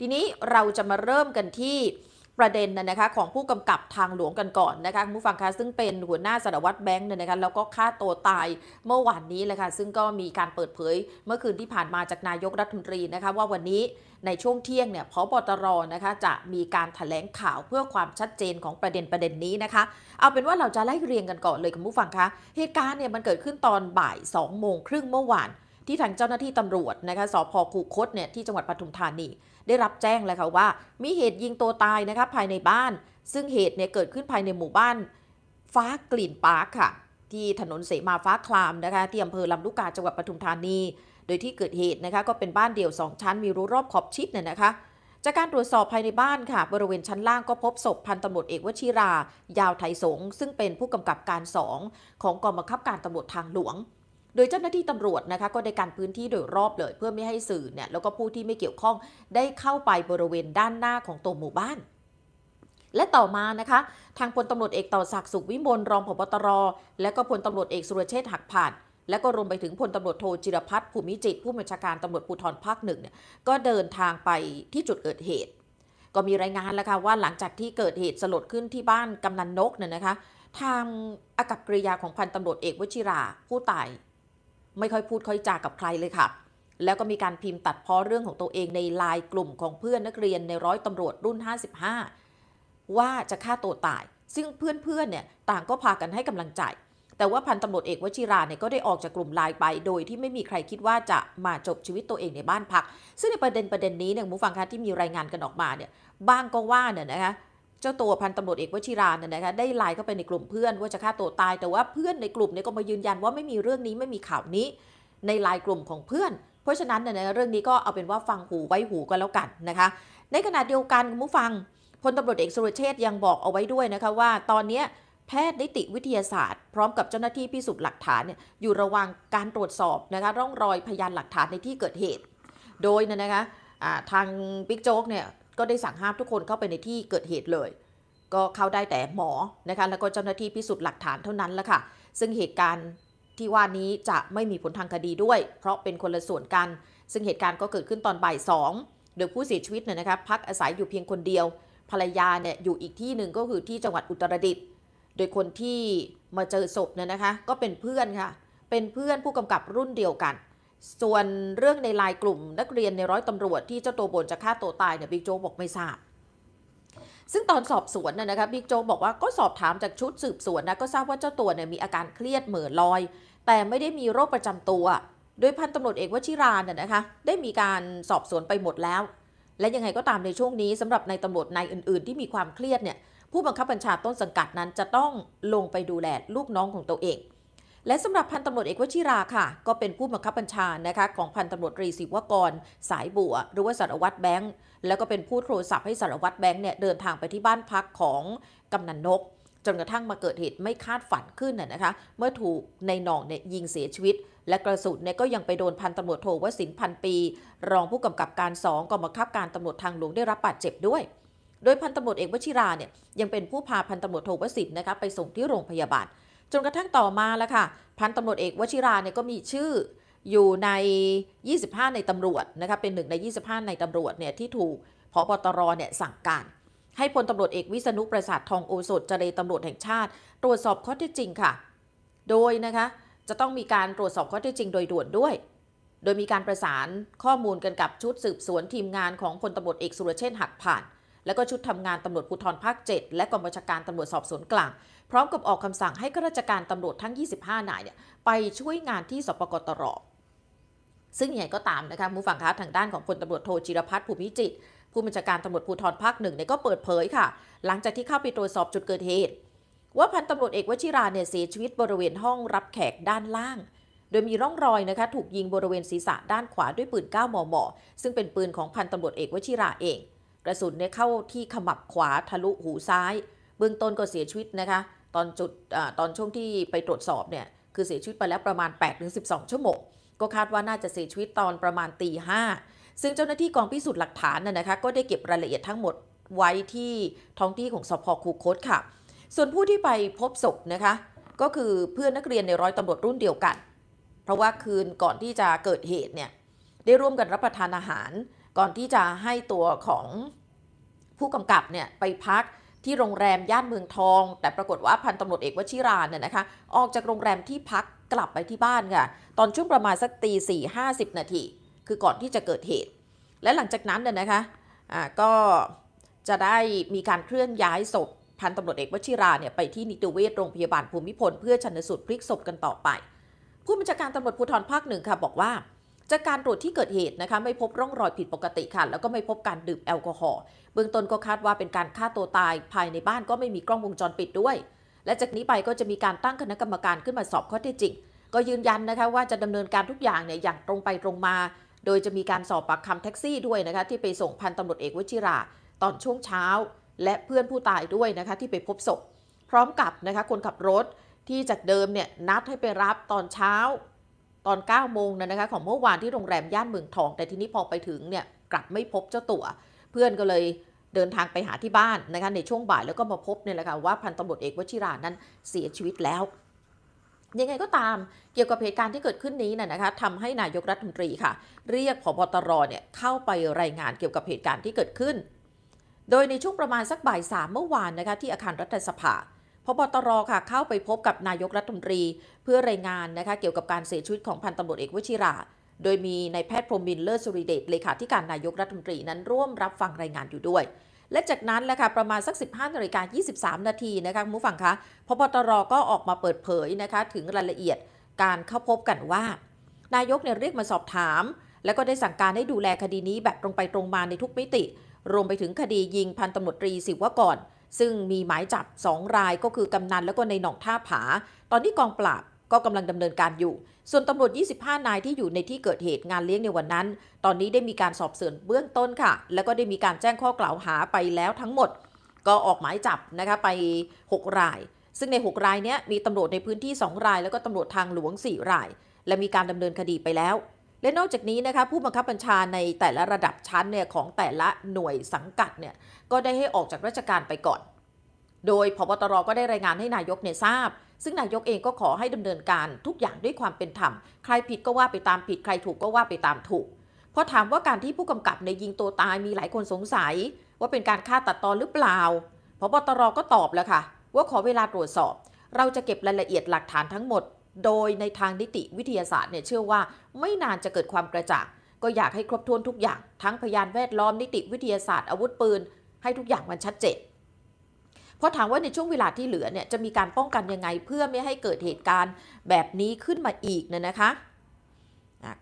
ทีนี้เราจะมาเริ่มกันที่ประเด็นนะนะคะของผู้กำกับทางหลวงกันก่อนนะคะผู้ฟังคะซึ่งเป็นหัวหน้าสารวัตรแบงค์เนี่ยนะคะแล้วก็ฆ่าตัวตายเมื่อวานนี้เลยค่ะซึ่งก็มีการเปิดเผย เมื่อคืนที่ผ่านมาจากนายกรัฐมนตรีนะคะว่าวันนี้ในช่วงเที่ยงเนี่ยพบตรนะคะจะมีการถแถลงข่าวเพื่อความชัดเจนของประเด็นประเด็นนี้นะคะเอาเป็นว่าเราจะไล่เรียงกันก่อนเลยคุณผู้ฟังคะเหตุการณ์เนี่ยมันเกิดขึ้นตอนบ่าย2องโมงครึ่งเมื่อวานที่ทางเจ้าหน้าที่ตำรวจนะคะสพคูคตเนี่ยที่จังหวัดปทุมธานีได้รับแจ้งเลยค่ะว่ามีเหตุยิงตัวตายนะคะภายในบ้าน ซึ่งเหตุเนี่ยเกิดขึ้นภายในหมู่บ้านฟ้ากลิ่นปาร์คค่ะ ที่ถนนเสมาฟ้าคลามนะคะที่อำเภอลำลูกกาจังหวัดปทุมธานี โดยที่เกิดเหตุนะคะก็เป็นบ้านเดี่ยว 2 ชั้นมีรั้วรอบขอบชิดเนี่ยนะคะจากการตรวจสอบภายในบ้านค่ะ บริเวณชั้นล่างก็พบศพพันตำรวจเอกวชิรา ยาวไทยสงซึ่งเป็นผู้กำกับการสองของกองบังคับการตำรวจทางหลวงโดยเจ้าหน้าที่ตำรวจนะคะก็ได้การพื้นที่โดยรอบเลยเพื่อไม่ให้สื่อเนี่ยแล้วก็ผู้ที่ไม่เกี่ยวข้องได้เข้าไปบริเวณด้านหน้าของตัวหมู่บ้าน และต่อมานะคะทางพลตำรวจเอกต่อศักดิ์สุขวิมลรองผบตรและก็พลตำรวจเอกสุรเชษฐ์หักผ่านและก็รวมไปถึงพลตำรวจโทจิรพัฒน์ภูมิจิตผู้บัญชาการตำรวจภูธรภาคหนึ่งเนี่ยก็เดินทางไปที่จุดเกิดเหตุ ก็มีรายงานแล้วค่ะว่าหลังจากที่เกิดเหตุสลดขึ้นที่บ้านกำนันนกเนี่ยนะคะทางอากับกริยาของพันตำรวจเอกวชิราผู้ตายไม่ค่อยพูดค่อยจากับใครเลยค่ะ แล้วก็มีการพิมพ์ตัดพ้อเรื่องของตัวเองในไลน์กลุ่มของเพื่อนนักเรียนในร้อยตำรวจรุ่น 55 ว่าจะฆ่าตัวตาย ซึ่งเพื่อนๆ เนี่ย ต่างก็พากันให้กำลังใจ แต่ว่าพันตำรวจเอกวชิราเนี่ยก็ได้ออกจากกลุ่มไลน์ไปโดยที่ไม่มีใครคิดว่าจะมาจบชีวิตตัวเองในบ้านพัก ซึ่งในประเด็นประเด็นนี้เนี่ยมูฟังคะที่มีรายงานกันออกมาเนี่ยบ้างก็ว่าเนี่ยนะคะเจ้าตัวพันตำรวจเอกวชิราเนี่ยนะคะได้ไลน์เข้าไปในกลุ่มเพื่อนว่าจะฆ่าตัวตาย แต่ว่าเพื่อนในกลุ่มเนี่ยก็มายืนยันว่าไม่มีเรื่องนี้ไม่มีข่าวนี้ในไลน์กลุ่มของเพื่อน เพราะฉะนั้นเนี่ยเรื่องนี้ก็เอาเป็นว่าฟังหูไว้หูก็แล้วกันนะคะในขณะเดียวกันคุณผู้ฟังพลตำรวจเอกสุรเชษยังบอกเอาไว้ด้วยนะคะว่าตอนนี้แพทย์นิติวิทยาศาสตร์ พร้อมกับเจ้าหน้าที่พิสูจน์หลักฐานอยู่ระหว่างการตรวจสอบนะคะร่องรอยพยานหลักฐานในที่เกิดเหตุ โดยนะนะคะะทางบิ๊กโจ๊กเนี่ยก็ได้สั่งห้ามทุกคนเข้าไปในที่เกิดเหตุเลย ก็เข้าได้แต่หมอนะคะแล้วก็เจ้าหน้าที่พิสูจน์หลักฐานเท่านั้นละค่ะซึ่งเหตุการณ์ที่ว่านี้จะไม่มีผลทางคดีด้วย เพราะเป็นคนละส่วนกัน ซึ่งเหตุการณ์ก็เกิดขึ้นตอนบ่ายสองโดยผู้เสียชีวิตเนี่ยนะคะพักอาศัยอยู่เพียงคนเดียว ภรรยาเนี่ยอยู่อีกที่หนึ่งก็คือที่จังหวัดอุตรดิตถ์โดยคนที่มาเจอศพเนี่ยนะคะก็เป็นเพื่อนค่ะเป็นเพื่อนผู้กำกับรุ่นเดียวกันส่วนเรื่องในลายกลุ่มนักเรียนในร้อยตำรวจที่เจ้าตัวบ่นจะฆ่าตัวตายเนี่ยบิ๊กโจ๊กบอกไม่ทราบซึ่งตอนสอบสวนนะครับิ๊กโจ๊กบอกว่าก็สอบถามจากชุดสืบสวนนะก็ทราบว่าเจ้าตัวเนี่ยมีอาการเครียดเหม่อลอย แต่ไม่ได้มีโรคประจำตัว โดยพันตำรวจเอกวชิรานี่ยนะคะได้มีการสอบสวนไปหมดแล้ว และยังไงก็ตามในช่วงนี้ สำหรับในตำรวจนายอื่น ๆ ที่มีความเครียดเนี่ยผู้บังคับบัญชาต้นสังกัดนั้นจะต้องลงไปดูแลลูกน้องของตัวเองและสำหรับพันตำรวจเอกวชิราค่ะ ก็เป็นผู้บังคับบัญชานะคะของพันตำรวจรีศิวกรสายบัว หรือว่าสารวัตรแบงค์แล้วก็เป็นผู้โทรศัพท์ให้สารวัตรแบงค์เนี่ยเดินทางไปที่บ้านพักของกำนันนก จนกระทั่งมาเกิดเหตุไม่คาดฝันขึ้นน่ะนะคะเมื่อถูกในหนองเนี่ยยิงเสียชีวิต และกระสุนเนี่ยก็ยังไปโดนพันตำรวจโทวสินพันปี รองผู้กำกับการสองกองบังคับการตำรวจทางหลวงได้รับบาดเจ็บด้วย โดยพันตำรวจเอกวชิราเนี่ยยังเป็นผู้พาพันตำรวจโทวสินนะคะไปส่งที่โรงพยาบาลจนกระทั่งต่อมาแล้วค่ะ พันตำรวจเอกวชิราเนี่ยก็มีชื่ออยู่ใน 25 ในตำรวจนะคะ เป็นหนึ่งใน 25 ในตำรวจเนี่ยที่ถูกพบตรเนี่ยสั่งการ ให้พลตำรวจเอกวิษณุประสาท ทองโอสถเจรตำรวจแห่งชาติ ตรวจสอบข้อเท็จจริงค่ะ โดยนะคะจะต้องมีการตรวจสอบข้อเท็จจริง โดยด่วนด้วย โดยมีการประสานข้อมูลกันกับชุดสืบสวนทีมงานของพลตำรวจเอกสุรเชษฐ์หักผ่าน และก็ชุดทำงานตำรวจภูธรภาค7 และกองบัญชาการตำรวจสอบสวนกลางพร้อมกับออกคำสั่งให้ข้าราชการตำรวจทั้ง 25 นายเนี่ยไปช่วยงานที่สปกตรซึ่งใหญ่ก็ตามนะคะ ผู้ฟังคะทางด้านของพลตำรวจโทจิรพัฒน์ภูมิจิต ผู้บัญชาการตำรวจภูธรภาคหนึ่งเนี่ยก็เปิดเผยค่ะ หลังจากที่เข้าไปตรวจสอบจุดเกิดเหตุ ว่าพันตำรวจเอกวชิราเนี่ยเสียชีวิตบริเวณห้องรับแขกด้านล่าง โดยมีร่องรอยนะคะ ถูกยิงบริเวณศีรษะด้านขวาด้วยปืน9มมซึ่งเป็นปืนของพันตำรวจเอกวชิราเองกระสุนเนี่ยเข้าที่ขมับขวาทะลุหูซ้ายเบื้องต้นก็เสียชีวิตนะคะตอนจุดอตอนช่วงที่ไปตรวจสอบเนี่ย คือเสียชีวิตไปแล้วประมาณ8-12 ชั่วโมง ก็คาดว่าน่าจะเสียชีวิตตอนประมาณตีห้าซึ่งเจ้าหน้าที่กองพิสูจน์หลักฐานน่ะนะคะ ก็ได้เก็บรายละเอียดทั้งหมดไว้ที่ท้องที่ของสพคูคตค่ะ ส่วนผู้ที่ไปพบศพนะคะ ก็คือเพื่อนนักเรียนในร้อยตำรวจรุ่นเดียวกัน เพราะว่าคืนก่อนที่จะเกิดเหตุเนี่ย ได้ร่วมกันรับประทานอาหาร ก่อนที่จะให้ตัวของผู้กำกับเนี่ยไปพักที่โรงแรม ย่านเมืองทองแต่ปรากฏว่าพันตำรวจเอกวชิรานเนี่ยนะคะออกจากโรงแรมที่พักกลับไปที่บ้านค่ะตอนช่วงประมาณสักตีสี่ห้าสิบนาที คือก่อนที่จะเกิดเหตุ และหลังจากนั้นเนี่ยนะคะอ่าก็จะได้มีการเคลื่อนย้ายศพพันตำรวจเอกวชิราเนี่ยไปที่นิติเวชโรงพยาบาลภูมิพล เพื่อชันสูตรพลิกศพกันต่อไป ผู้บัญชาการตำรวจภูธรภาคหนึ่งค่ะบอกว่าจากการตรวจที่เกิดเหตุนะคะไม่พบร่องรอยผิดปกติค่ะ แล้วก็ไม่พบการดื่มแอลกอฮอล์เบื้องต้นก็คาดว่าเป็นการฆ่าตัวตายภายในบ้านก็ไม่มีกล้องวงจรปิดด้วย และจากนี้ไปก็จะมีการตั้งคณะกรรมการขึ้นมาสอบข้อเท็จจริงก็ยืนยันนะคะว่าจะดำเนินการทุกอย่างเนี่ยอย่างตรงไปตรงมา โดยจะมีการสอบปากคำแท็กซี่ด้วยนะคะที่ไปส่งพันตำรวจเอกวชิราตอนช่วงเช้า และเพื่อนผู้ตายด้วยนะคะที่ไปพบศพพร้อมกับนะคะคนขับรถที่จากเดิมเนี่ยนัดให้ไปรับตอนเช้าตอน 9 โมงนะคะ ของ เมื่อ วาน ที่ โรงแรม ย่านเมือง ทอง แต่ ทีนี้ พอไปถึง เนี่ย กลับไม่พบ เจ้า ตัว เพื่อน ก็เลย เดินทางไปหาที่บ้าน นะคะ ใน ช่วงบ่ายแล้วก็มาพบ เนี่ย แหละ ค่ะ ว่า พันตำรวจเอกวชิรานั้นเสียชีวิตแล้ว ยังไงก็ตาม เกี่ยวกับ เหตุการณ์ที่เกิดขึ้นนี้น่ะนะคะทำให้นายกรัฐมนตรี ค่ะ เรียก ผบตร เนี่ย เข้าไปรายงานเกี่ยวกับ เหตุการณ์ ที่ เกิดขึ้น โดย ใน ช่วง ประมาณสักบ่ายสามเมื่อวานนะคะที่อาคารรัฐสภาพบตรค่ะเข้าไปพบกับนายกรัฐมนตรี เพื่อรายงานนะคะเกี่ยวกับการเสียชีวิตของพันตำรวจเอกวชิรา โดยมีนายแพทย์พรมินเลิศสุริเดชเลขาธิการนายกรัฐมนตรีนั้นร่วมรับฟังรายงานอยู่ด้วย และจากนั้นแหละค่ะประมาณสัก 15นาฬิกา23นาทีนะคะคุณผู้ฟังคะพบตรก็ออกมาเปิดเผยนะคะถึงรายละเอียดการเข้าพบกันว่า นายกเนี่ยเรียกมาสอบถาม และก็ได้สั่งการให้ดูแลคดีนี้แบบตรงไปตรงมาในทุกมิติ รวมไปถึงคดียิงพันตำรวจตรีสิวกรซึ่งมีหมายจับ 2 รายก็คือกำนันแล้วก็ในหนองท่าผา ตอนนี้กองปราบก็กำลังดำเนินการอยู่ ส่วนตำรวจ 25 นายที่อยู่ในที่เกิดเหตุงานเลี้ยงในวันนั้น ตอนนี้ได้มีการสอบสวนเบื้องต้นค่ะ แล้วก็ได้มีการแจ้งข้อกล่าวหาไปแล้วทั้งหมด ก็ออกหมายจับนะคะไป 6 ราย ซึ่งใน 6 รายนี้มีตำรวจในพื้นที่ 2 ราย แล้วก็ตำรวจทางหลวง 4 ราย และมีการดำเนินคดีไปแล้วและนอกจากนี้นะคะผู้บังคับบัญชาในแต่ละระดับชั้นเนี่ยของแต่ละหน่วยสังกัดเนี่ยก็ได้ให้ออกจากราชการไปก่อน โดยพบตรก็ได้รายงานให้นายกเนี่ยทราบซึ่งนายกเองก็ขอให้ดำเนินการทุกอย่างด้วยความเป็นธรรมใครผิดก็ว่าไปตามผิดใครถูกก็ว่าไปตามถูกพอถามว่าการที่ผู้กำกับในยิงตัวตายมีหลายคนสงสัย ว่าเป็นการฆ่าตัดตอนหรือเปล่าพบตรก็ตอบแล้วค่ะว่าขอเวลาตรวจสอบ เราจะเก็บรายละเอียดหลักฐานทั้งหมดโดยในทางนิติวิทยาศาสตร์เนี่ยเชื่อว่าไม่นานจะเกิดความกระจ่างก็อยากให้ครบถ้วนทุกอย่าง ทั้งพยานแวดล้อมนิติวิทยาศาสตร์อาวุธปืน ให้ทุกอย่างมันชัดเจนพอถามว่าในช่วงเวลาที่เหลือเนี่ยจะมีการป้องกันยังไงเพื่อไม่ให้เกิดเหตุการณ์แบบนี้ขึ้นมาอีกเนี่ยนะคะ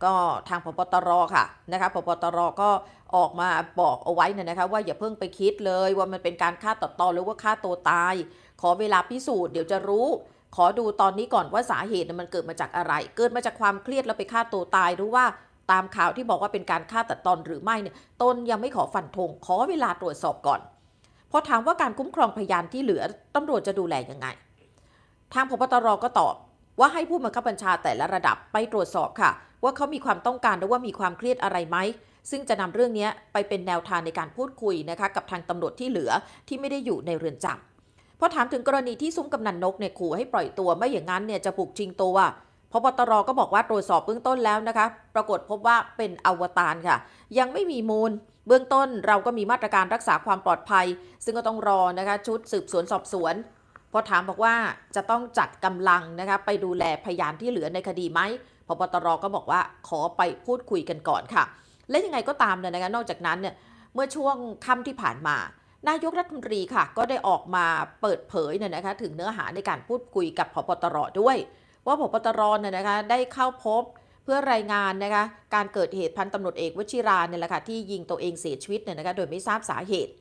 ก็ทางพบตรค่ะนะคะพบตรก็ออกมาบอกเอาไว้นะนะคะว่าอย่าเพิ่งไปคิดเลย ว่ามันเป็นการฆ่าตัดตอนหรือว่าฆ่าตัวตาย ขอเวลาพิสูจน์เดี๋ยวจะรู้ขอดูตอนนี้ก่อนว่าสาเหตุมันเกิดมาจากอะไร เกิดมาจากความเครียดแล้วไปฆ่าตัวตาย หรือว่าตามข่าวที่บอกว่าเป็นการฆ่าตัดตอนหรือไม่เนี่ยตนยังไม่ขอฟันธง ขอเวลาตรวจสอบก่อน พอถามว่าการคุ้มครองพยานที่เหลือตำรวจจะดูแลยังไงทางพบตรก็ตอบว่าให้ผู้บังคับบัญชาแต่ละระดับไปตรวจสอบค่ะว่าเขามีความต้องการหรือว่ามีความเครียดอะไรไหมซึ่งจะนำเรื่องนี้ไปเป็นแนวทางในการพูดคุยนะคะกับทางตำรวจที่เหลือที่ไม่ได้อยู่ในเรือนจำพอถามถึงกรณีที่ซุ้มกำนันนกเนี่ย ขู่ให้ปล่อยตัว ไม่อย่างนั้นเนี่ย จะปลุกชิงตัวพบตรก็บอกว่าตรวจสอบเบื้องต้นแล้วนะคะ ปรากฏพบว่าเป็นอวตารค่ะ ยังไม่มีมูลเบื้องต้นเราก็มีมาตรการรักษาความปลอดภัย ซึ่งก็ต้องรอนะคะ ชุดสืบสวนสอบสวน พอถามบอกว่าจะต้องจัดกำลังนะคะไปดูแลพยานที่เหลือในคดีไหมพบตรก็บอกว่าขอไปพูดคุยกันก่อนค่ะ และยังไงก็ตามเลยนะคะนอกจากนั้นเนี่ยเมื่อช่วงค่ำที่ผ่านมานายกรัฐมนตรีค่ะก็ได้ออกมาเปิดเผยเนี่ยนะคะถึงเนื้อหาในการพูดคุยกับพบตรด้วย ว่าพบตรเนี่ยนะคะได้เข้าพบเพื่อรายงานนะคะการเกิดเหตุพันตำรวจเอกวชิราเนี่ยแหละค่ะที่ยิงตัวเองเสียชีวิตเนี่ยนะคะโดยไม่ทราบสาเหตุ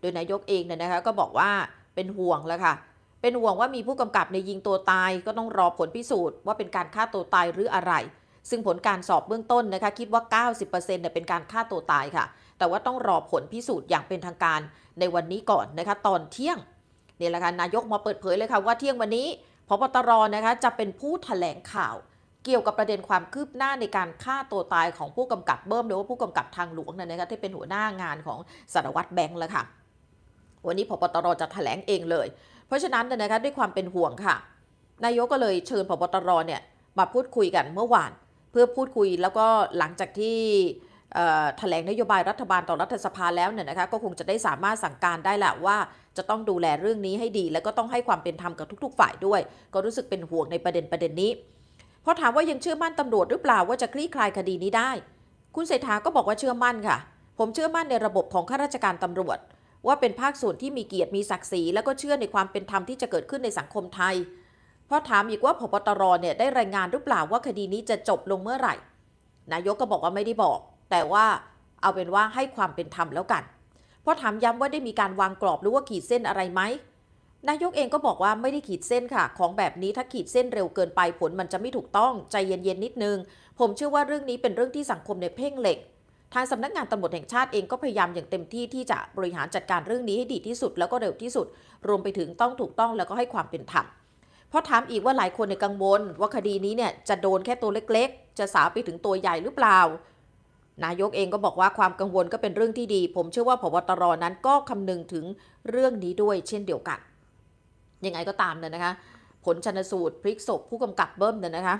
โดยนายกเองเนี่ยนะคะก็บอกว่าเป็นห่วงแล้วค่ะเป็นห่วงว่ามีผู้กำกับในยิงตัวตายก็ต้องรอผลพิสูจน์ ว่าเป็นการฆ่าตัวตายหรืออะไร ซึ่งผลการสอบเบื้องต้นนะคะคิดว่า 90%เนี่ยเป็นการฆ่าตัวตายค่ะแต่ว่าต้องรอผลพิสูจน์อย่างเป็นทางการในวันนี้ก่อนนะคะ ตอนเที่ยงนี่แหละค่ะนายกมาเปิดเผยเลยค่ะว่าเที่ยงวันนี้พบตรนะคะจะเป็นผู้ถแถลงข่าว เกี่ยวกับประเด็นความคืบหน้าในการฆ่าตัวตายของผู้กำกับเบิ้มหรือว่าผู้กำกับทางหลวงนั่นนะคะที่เป็นหัวหน้างานของสารวัตรแบงค์แล้วค่ะวันนี้พบตรจะถแถลงเองเลย เพราะฉะนั้นนะคะด้วยความเป็นห่วงค่ะ นายกก็เลยเชิญพบตรเนี่ยมาพูดคุยกันเมื่อวาน เพื่อพูดคุยแล้วก็หลังจากที่แถลงนโยบายรัฐบาลต่อรัฐสภาแล้วเนี่ยนะคะก็คงจะได้สามารถสั่งการได้แหละว่า จะต้องดูแลเรื่องนี้ให้ดี แล้วก็ต้องให้ความเป็นธรรมกับทุก ๆฝ่ายด้วย ก็รู้สึกเป็นห่วงในประเด็นประเด็นนี้พอถามว่ายังเชื่อมั่นตำรวจหรือเปล่าว่าจะคลี่คลายคดีนี้ได้ คุณเศรษฐาก็บอกว่าเชื่อมั่นค่ะ ผมเชื่อมั่นในระบบของข้าราชการตำรวจ ว่าเป็นภาคส่วนที่มีเกียรติมีศักดิ์ศรีและก็เชื่อในความเป็นธรรมที่จะเกิดขึ้นในสังคมไทยพอถามอีกว่าพบตรเนี่ยได้รายงานหรือเปล่าว่าคดีนี้จะจบลงเมื่อไหร่ นายกก็บอกว่าไม่ได้บอกแต่ว่าเอาเป็นว่าให้ความเป็นธรรมแล้วกัน เพราะถามย้ำว่าได้มีการวางกรอบหรือว่าขีดเส้นอะไรไหมนายกเองก็บอกว่าไม่ได้ขีดเส้นค่ะ ของแบบนี้ถ้าขีดเส้นเร็วเกินไปผลมันจะไม่ถูกต้องใจเย็น ๆ นิดนึง ผมเชื่อว่าเรื่องนี้เป็นเรื่องที่สังคมในเพ่งเหล็ก ทางสำนักงานตำรวจแห่งชาติเองก็พยายามอย่างเต็มที่ที่จะบริหารจัดการเรื่องนี้ให้ดีที่สุด แล้วก็เร็วที่สุด รวมไปถึงต้องถูกต้องแล้วก็ให้ความเป็นธรรมเพราะถามอีกว่าหลายคนในกังวล ว่าคดีนี้เนี่ยจะโดนแค่ตัวเล็ก ๆ จะสาไปถึงตัวใหญ่หรือเปล่านายกเองก็บอกว่าความกังวลก็เป็นเรื่องที่ดี ผมเชื่อว่าพบตรนั้นก็คำนึงถึงเรื่องนี้ด้วย เช่นเดียวกันยังไงก็ตามเนี่ยนะคะผลชนสูตรพริกศพผู้กำกับเบิ้มเนี่ยนะคะ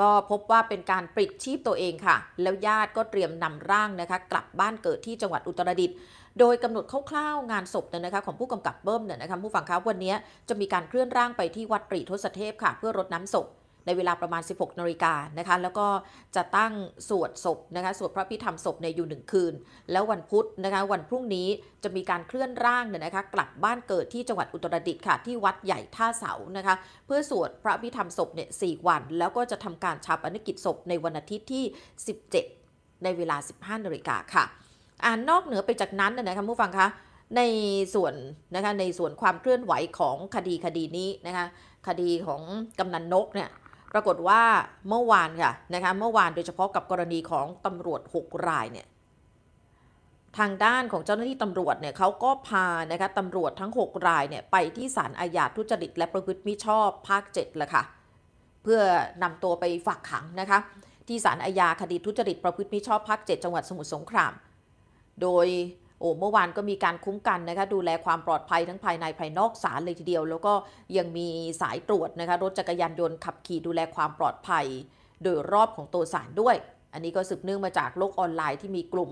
ก็พบว่าเป็นการปลิดชีพตัวเองค่ะแล้วญาติก็เตรียมนำร่างนะคะกลับบ้านเกิดที่จังหวัดอุตรดิตถ์โดยกำหนดคร่าวๆ งานศพเนี่ยนะคะของผู้กำกับเบิ้มเนี่ยนะคะผู้ฟังคะวันนี้จะมีการเคลื่อนร่างไปที่วัดตรีทศเทพค่ะเพื่อรดน้ำศพในเวลาประมาณ 16นาฬิกานะคะแล้วก็จะตั้งสวดศพนะคะสวดพระพิธรรมศพในอยู่หนึ่งคืน แล้ววันพุธนะคะ วันพรุ่งนี้จะมีการเคลื่อนร่างเนี่ยนะคะ กลับบ้านเกิดที่จังหวัดอุตรดิตถ์ค่ะที่วัดใหญ่ท่าเสานะคะ เพื่อสวดพระพิธรรมศพเนี่ยสวัน แล้วก็จะทำการชาปนกิจศพในวันอาทิตย์ที่ 17 ในเวลา 15นาฬิกาค่ะ อ่านนอกเหนือไปจากนั้นนะคะผู้ฟังคะในส่วนนะคะในส่วนความเคลื่อนไหวของคดีคดีนี้นะคะคดีของกำนันนกเนี่ยปรากฏว่าเมื่อวานค่ะนะคะ เมื่อวานโดยเฉพาะกับกรณีของตำรวจ 6 รายเนี่ยทางด้านของเจ้าหน้าที่ตำรวจ เนี่ยเขาก็พานะคะตำรวจทั้ง 6 รายเนี่ย ไปที่ศาลอาญาทุจริต และประพฤติมิชอบภาค7ละค่ะเพื่อนำตัวไปฝากขังนะคะ ที่ศาลอาญาคดีทุจริตประพฤติมิชอบภาค 7 จังหวัดสมุทรสงคราม โดยโอ้ เมื่อวานก็มีการคุ้มกันนะคะ ดูแลความปลอดภัยทั้งภายในภายนอกศาลเลยทีเดียว แล้วก็ยังมีสายตรวจนะคะ รถจักรยานยนต์ขับขี่ดูแลความปลอดภัย โดยรอบของตัวศาลด้วย อันนี้ก็สืบเนื่องมาจากโลกออนไลน์ที่มีกลุ่ม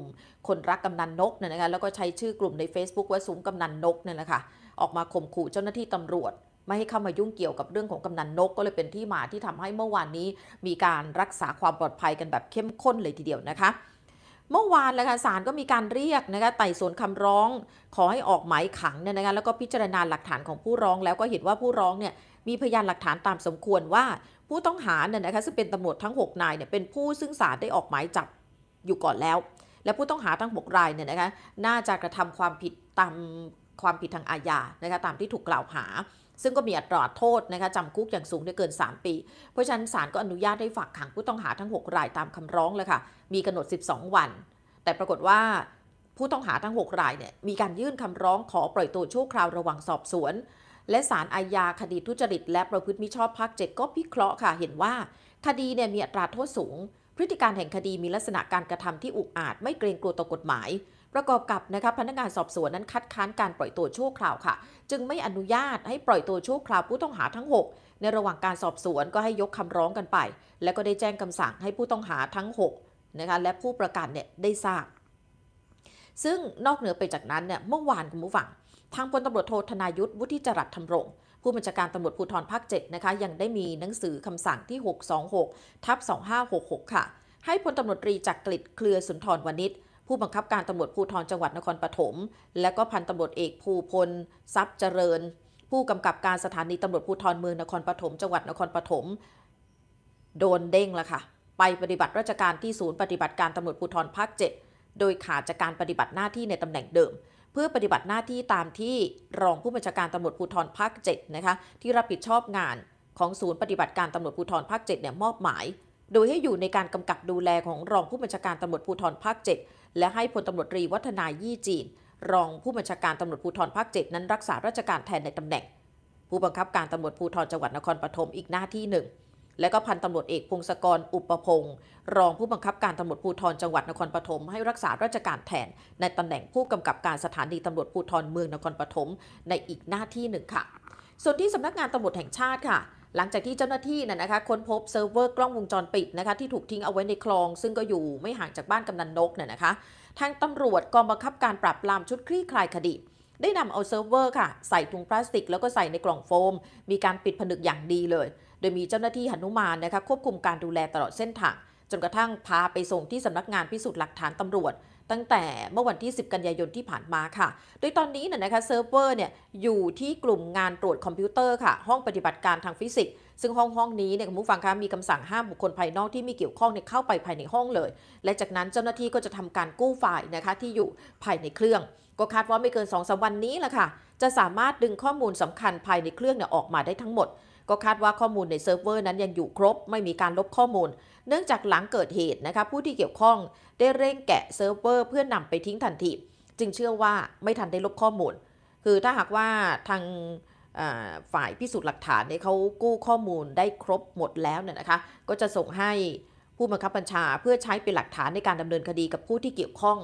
คนรักกำนันนกเนี่ยนะคะ แล้วก็ใช้ชื่อกลุ่มใน Facebook ว่าซุ้มกำนันนกเนี่ยนะคะออกมาข่มขู่เจ้าหน้าที่ตำรวจ ไม่ให้เข้ามายุ่งเกี่ยวกับเรื่องของกำนันนก ก็เลยเป็นที่มาที่ทำให้เมื่อวานนี้มีการรักษาความปลอดภัยกันแบบเข้มข้นเลยทีเดียวนะคะเมื่อวานนะคะศาลก็มีการเรียกนะคะไต่สวนคำร้อง ขอให้ออกหมายขังเนี่ยนะคะแล้วก็พิจารณาหลักฐานของผู้ร้อง แล้วก็เห็นว่าผู้ร้องเนี่ยมีพยานหลักฐานตามสมควรว่า ผู้ต้องหาเนี่ยนะคะซึ่งเป็นตำรวจทั้ง6นายเนี่ยเป็นผู้ซึ่งศาลได้ออกหมายจับอยู่ก่อนแล้ว และผู้ต้องหาทั้ง6รายเนี่ยนะคะน่าจะกระทำความผิดตามความผิดทางอาญานะคะตามที่ถูกกล่าวหาซึ่งก็มีอัตราโทษนะคะจำคุกอย่างสูงได้เกิน 3 ปี เพราะฉะนั้นศาลก็อนุญาตให้ฝากขังผู้ต้องหาทั้ง 6 รายตามคำร้องเลยค่ะ มีกำหนด 12 วัน แต่ปรากฏว่าผู้ต้องหาทั้ง 6 รายเนี่ยมีการยื่นคำร้องขอปล่อยตัวชั่วคราวระหว่างสอบสวน และศาลอาญาคดีทุจริตและประพฤติมิชอบภาค7ก็พิเคราะห์ค่ะเห็นว่า คดีเนี่ยมีอัตราโทษสูง พฤติการแห่งคดีมีลักษณะการกระทำที่อุกอาจไม่เกรงกลัวต่อกฎหมายประกอบกับนะคะพนักงานสอบสวนนั้นคัดค้านการปล่อยตัวชั่วคราวค่ะจึงไม่อนุญาตให้ปล่อยตัวชั่วคราวผู้ต้องหาทั้ง 6 ในระหว่างการสอบสวนก็ให้ยกคำร้องกันไป และก็ได้แจ้งคำสั่งให้ผู้ต้องหาทั้ง6นะคะและผู้ประกันเนี่ยได้ทราบ ซึ่งนอกเหนือไปจากนั้นเนี่ยเมื่อวานคุณผู้ฟังทางพลตำรวจโทธนายุทธวุฒิจรัสธรรมรง ผู้บัญชาการตำรวจภูธรภาค7นะคะยังได้มีหนังสือคำสั่งที่ 626 ทับ2566 ค่ะ ให้พลตำรวจตรีจักกลิดเคลือสุนทรวณิชยผู้บังคับการตำรวจภูธรจังหวัดนครปฐม และก็พันตำรวจเอกภูพลทรัพย์เจริญ ผู้กำกับการสถานีตำรวจภูธรเมืองนครปฐมจังหวัดนครปฐมโดนเด้งละค่ะไปปฏิบัติราชการที่ศูนย์ปฏิบัติการตำรวจภูธรภาค7 โดยขาดจากการปฏิบัติหน้าที่ในตำแหน่งเดิม เพื่อปฏิบัติหน้าที่ตามที่รองผู้บัญชาการตำรวจภูธรภาค7นะคะที่รับผิดชอบงานของศูนย์ปฏิบัติการตำรวจภูธรภาค7เนี่ยมอบหมายโดยให้อยู่ในการกำกับดูแลของรองผู้บัญชาการตำรวจภูธรภาค7และให้พลตำรวจรีวัฒนายี่จีน รองผู้บัญชาการตำรวจภูธรภาคเจ็ดนั้น รักษาราชการแทนในตำแหน่ง ผู้บังคับการตำรวจภูธรจังหวัดนครปฐมอีกหน้าที่หนึ่งและก็พันตำรวจเอกพงศกรอุปพงศ์รองผู้บังคับการตำรวจภูธรจังหวัดนครปฐมให้รักษาราชการแทน ในตำแหน่งผู้กำกับการสถานีตำรวจภูธรเมืองนครปฐมในอีกหน้าที่หนึ่งค่ะส่วนที่สำนักงานตำรวจแห่งชาติค่ะหลังจากที่เจ้าหน้าที่น่ะนะคะค้นพบเซิร์ฟเวอร์ กล้องวงจรปิดนะคะที่ถูกทิ้งเอาไว้ในคลอง ซึ่งก็อยู่ไม่ห่างจากบ้านกำนันนกน่ยนะคะทางตำรวจกองบังคับการปราบปรามชุดคลี่คลายคดี ได้นำเอาเซิร์ฟเวอร์ค่ะใส่ถุงพลาสติกแล้วก็ใส่ในกล่องโฟม มีการปิดผนึกอย่างดีเลย โดยมีเจ้าหน้าที่หนุมานนะคะควบคุมการดูแลตลอดเส้นทางจนกระทั่งพาไปส่งที่สำนักงานพิสูจน์หลักฐานตำรวจตั้งแต่เมื่อวันที่ 10 กันยายนที่ผ่านมาค่ะ โดยตอนนี้เนี่ยนะคะเซิร์ฟเวอร์เนี่ยอยู่ที่กลุ่มงานตรวจคอมพิวเตอร์ค่ะ ห้องปฏิบัติการทางฟิสิกส์ซึ่งห้องห้องนี้เนี่ยคุณผู้ฟังคะมีคำสั่งห้ามบุคคลภายนอกที่มีเกี่ยวข้องเนี่ยเข้าไปภายในห้องเลย และจากนั้นเจ้าหน้าที่ก็จะทำการกู้ไฟล์นะคะ ที่อยู่ภายในเครื่อง ก็คาดว่าไม่เกิน2อสวันนี้แหละค่ะจะสามารถดึงข้อมูลสำคัญภายในเครื่องออกมาได้ทั้งหมด ก็คาดว่าข้อมูลในเซิร์ฟเวอร์นั้นยังอยู่ครบไม่มีการลบข้อมูล เนื่องจากหลังเกิดเหตุนะคะผู้ที่เกี่ยวข้องได้เร่งแกะเซิร์ฟเวอร์เพื่อนนำไปทิ้งทันทีจึงเชื่อว่าไม่ทันได้ลบข้อมูล คือถ้าหากว่าทางฝ่ายพิสูจน์หลักฐานเนี่ยเขากู้ข้อมูลได้ครบหมดแล้วเนี่ยนะคะก็จะส่งให้ผู้บังคับบัญชาเพื่อใช้เป็นหลักฐานในการดำเนินคดีกับผู้ที่เกี่ยวข้อง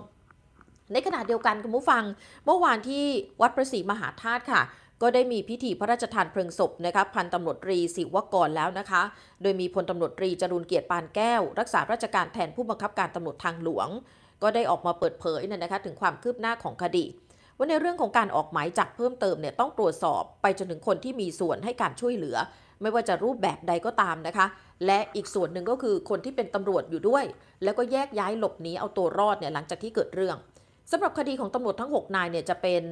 ในขณะเดียวกันคุณผู้ฟัง เมื่อวานที่วัดประศรีมหาธาตุค่ะ ก็ได้มีพิธีพระราชทานเพลิงศพนะคะพันตำรวจตรีศิวกรแล้วนะคะ โดยมีพลตำรวจตรีจรุนเกียรติปานแก้ว รักษาราชการแทนผู้บังคับการตำรวจทางหลวง ก็ได้ออกมาเปิดเผยเนี่ยนะคะถึงความคืบหน้าของคดีว่าในเรื่องของการออกหมายจับเพิ่มเติมเนี่ยต้องตรวจสอบไปจนถึงคนที่มีส่วนให้การช่วยเหลือ ไม่ว่าจะรูปแบบใดก็ตามนะคะ และอีกส่วนหนึ่งก็คือคนที่เป็นตำรวจอยู่ด้วย แล้วก็แยกย้ายหลบหนีเอาตัวรอดเนี่ยหลังจากที่เกิดเรื่องสำหรับคดีของตำรวจทั้ง 6 นายเนี่ยจะเป็น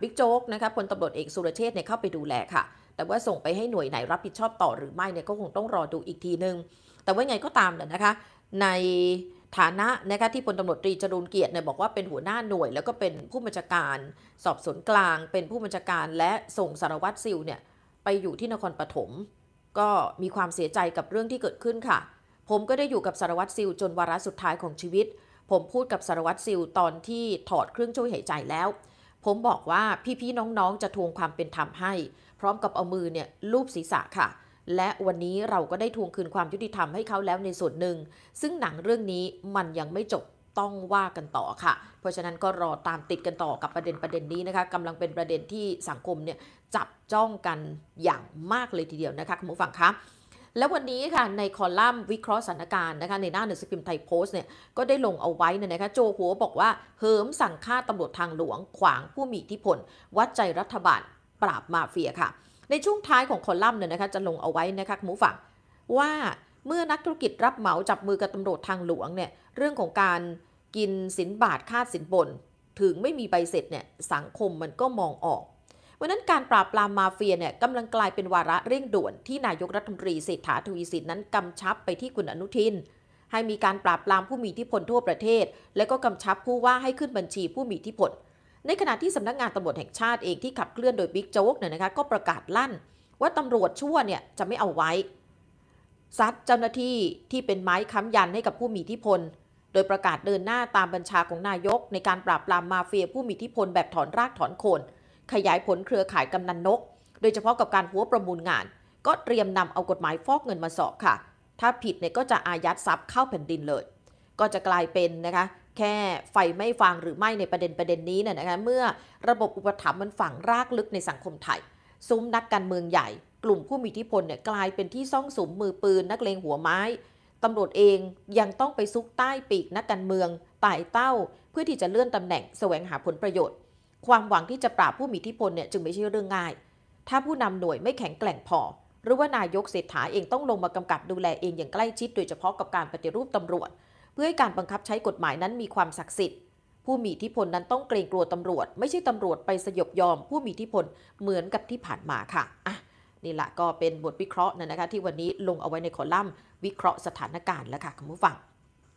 บิ๊กโจ๊กนะคะพลตำรวจเอกสุรเชษเนี่ยเข้าไปดูแลค่ะ แต่ว่าส่งไปให้หน่วยไหนรับผิดชอบต่อหรือไม่เนี่ยก็คงต้องรอดูอีกทีนึง แต่ว่าไงก็ตามเนี่ยนะคะ ในฐานะนะคะที่พลตำรวจตรีจรูนเกียรติเนี่ยบอกว่าเป็นหัวหน้าหน่วย แล้วก็เป็นผู้บัญชาการ สอบสวนกลาง เป็นผู้บัญชาการ และส่งสารวัตรซิลเนี่ยไปอยู่ที่นครปฐมก็มีความเสียใจกับเรื่องที่เกิดขึ้นค่ะ ผมก็ได้อยู่กับสารวัตรซิลจนวาระสุดท้ายของชีวิตผมพูดกับสารวัตรซิลตอนที่ถอดเครื่องช่วยหายใจแล้ว ผมบอกว่าพี่ ๆ น้องๆจะทวงความเป็นธรรมให้ พร้อมกับเอามือเนี่ยลูบศีรษะค่ะ และวันนี้เราก็ได้ทวงคืนความยุติธรรมให้เขาแล้วในส่วนหนึ่ง ซึ่งหนังเรื่องนี้มันยังไม่จบต้องว่ากันต่อค่ะ เพราะฉะนั้นก็รอตามติดกันต่อกับประเด็นประเด็นนี้นะคะกำลังเป็นประเด็นที่สังคมเนี่ยจับจ้องกันอย่างมากเลยทีเดียวนะคะคุณผู้ฟังคะแลววันนี้ค่ะในคอลัมน์วิเคราะห์สถานการณ์ นะคะในหน้าหนังสือพิมพ์ไทยโพสต์เนี่ยก็ได้ลงเอาไว้นะคะโจหัวบอกว่าเหิมสั่งฆ่าตำรวจทางหลวงขวางผู้มีอิทธิพลวัดใจรัฐบาลปราบมาเฟียค่ะในช่วงท้ายของคอลัมน์เนี่ยนะคะจะลงเอาไว้นะคะหมูฝังว่าเมื่อนักธุรกิจรับเหมาจับมือกับตำรวจทางหลวงเนี่ยเรื่องของการกินสินบาทคาดสินบนถึงไม่มีใบเสร็จเนี่ยสังคมมันก็มองออกวันนั้นการปราบปรามมาเฟียเนี่ยกำลังกลายเป็นวาระเร่งด่วน ที่นายกรัฐมนตรีเศรษฐาทวีสินนั้นกำชับไปที่คุณอนุทิน ให้มีการปราบปรามผู้มีอิทธิพลทั่วประเทศ และก็กำชับผู้ว่าให้ขึ้นบัญชีผู้มีอิทธิพล ในขณะที่สำนักงานตำรวจแห่งชาติเองที่ขับเคลื่อนโดยบิ๊กโจ๊กเนี่ยนะคะก็ประกาศลั่น ว่าตำรวจชั่วเนี่ยจะไม่เอาไว้ซัดเจ้าหน้าที่ที่เป็นไม้ค้ำยันให้กับผู้มีอิทธิพล โดยประกาศเดินหน้าตามบัญชาของนายก ในการปราบปรามมาเฟียผู้มีอิทธิพลแบบถอนรากถอนโคนขยายผลเครือข่ายกำนันนก โดยเฉพาะกับการหัวประมูลงาน ก็เตรียมนำเอากฎหมายฟอกเงินมาสอบค่ะ ถ้าผิดเนี่ยก็จะอายัดทรัพย์เข้าแผ่นดินเลย ก็จะกลายเป็นนะคะ แค่ไฟไม่ฟังหรือไม่ในประเด็นประเด็นนี้เนี่ยนะคะ เมื่อระบบอุปถัมภ์มันฝังรากลึกในสังคมไทย ซุ้มนักการเมืองใหญ่ กลุ่มผู้มีอิทธิพลเนี่ยกลายเป็นที่ซ่องสุมมือปืน นักเลงหัวไม้ ตำรวจเองยังต้องไปซุกใต้ปีกนักการเมืองไต่เต้า เพื่อที่จะเลื่อนตำแหน่ง แสวงหาผลประโยชน์ความหวังที่จะปราบผู้มีอิทธิพลเนี่ยจึงไม่ใช่เรื่องง่าย ถ้าผู้นำหน่วยไม่แข็งแกร่งพอ หรือว่านายกเศรษฐาเองต้องลงมากำกับดูแลเองอย่างใกล้ชิด โดยเฉพาะกับการปฏิรูปตำรวจ เพื่อให้การบังคับใช้กฎหมายนั้นมีความศักดิ์สิทธิ์ ผู้มีอิทธิพลนั้นต้องเกรงกลัวตำรวจ ไม่ใช่ตำรวจไปสยบยอมผู้มีอิทธิพลเหมือนกับที่ผ่านมาค่ะอ่ะนี่แหละก็เป็นบทวิเคราะห์นะคะ ที่วันนี้ลงเอาไว้ในคอลัมน์วิเคราะห์สถานการณ์แล้วค่ะคุณผู้ฟัง